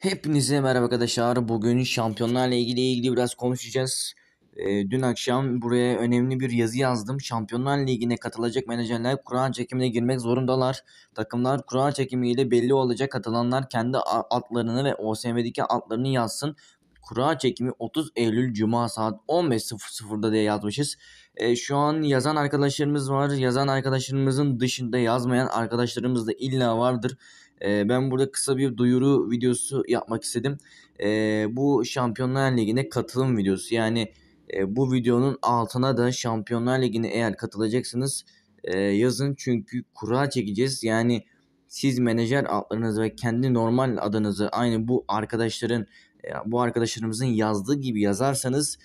Hepinize merhaba arkadaşlar. Bugün şampiyonlarla ilgili ilgili biraz konuşacağız. Ee, dün akşam buraya önemli bir yazı yazdım. Şampiyonlar Ligi'ne katılacak menajerler kuran çekimine girmek zorundalar. Takımlar kuran çekimiyle belli olacak katılanlar kendi atlarını ve OSM'deki atlarını yazsın. Kura çekimi 30 Eylül Cuma saat 15.00'da diye yazmışız. E, şu an yazan arkadaşlarımız var. Yazan arkadaşlarımızın dışında yazmayan arkadaşlarımız da illa vardır. E, ben burada kısa bir duyuru videosu yapmak istedim. E, bu Şampiyonlar Ligi'ne katılım videosu. Yani e, bu videonun altına da Şampiyonlar Ligi'ne eğer katılacaksınız e, yazın. Çünkü kura çekeceğiz. Yani siz menajer adlarınızı ve kendi normal adınızı aynı bu arkadaşların e, bu arkadaşlarımızın yazdığı gibi yazarsanız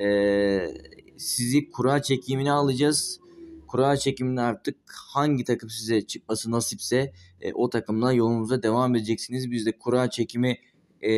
e, sizi kura çekimine alacağız. Kura çekiminde artık hangi takım size çıkması nasipse e, o takımla yolumuza devam edeceksiniz. Biz de kura çekimi e,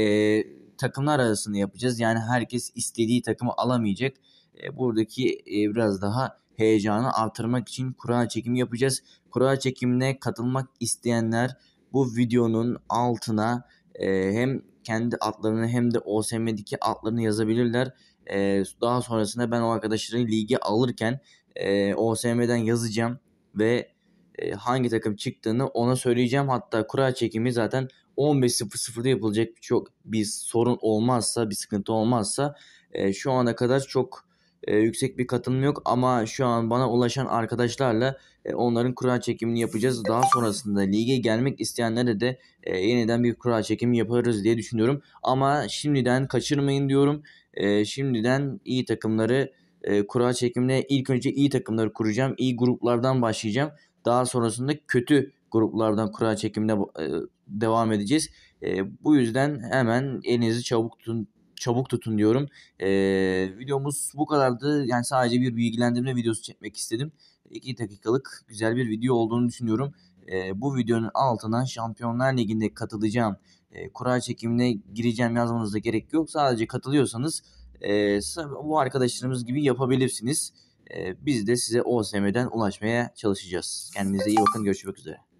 takımlar arasında yapacağız. Yani herkes istediği takımı alamayacak. E, buradaki e, biraz daha heyecanı artırmak için kura çekimi yapacağız. Kura çekimine katılmak isteyenler bu videonun altına e, hem kendi adlarını hem de OSM'deki adlarını yazabilirler. E, daha sonrasında ben o arkadaşları ligi alırken e, OSM'den yazacağım ve e, hangi takım çıktığını ona söyleyeceğim. Hatta kura çekimi zaten 15.00'da yapılacak çok bir sorun olmazsa, bir sıkıntı olmazsa e, şu ana kadar çok e, yüksek bir katılım yok ama şu an bana ulaşan arkadaşlarla e, onların kura çekimini yapacağız. Daha sonrasında lige gelmek isteyenlere de e, yeniden bir kura çekimi yaparız diye düşünüyorum. Ama şimdiden kaçırmayın diyorum. E, şimdiden iyi takımları e, kura çekimine ilk önce iyi takımları kuracağım. İyi gruplardan başlayacağım. Daha sonrasında kötü gruplardan kura çekimine e, devam edeceğiz. E, bu yüzden hemen elinizi çabuk tutun çabuk tutun diyorum. E, videomuz bu kadardı. Yani sadece bir bilgilendirme videosu çekmek istedim. 2 dakikalık güzel bir video olduğunu düşünüyorum. E, bu videonun altına Şampiyonlar Ligi'nde katılacağım e, kura çekimine gireceğim yazmanıza gerek yok. Sadece katılıyorsanız e, bu arkadaşlarımız gibi yapabilirsiniz. E, biz de size OSM'den ulaşmaya çalışacağız. Kendinize iyi bakın. Görüşmek üzere.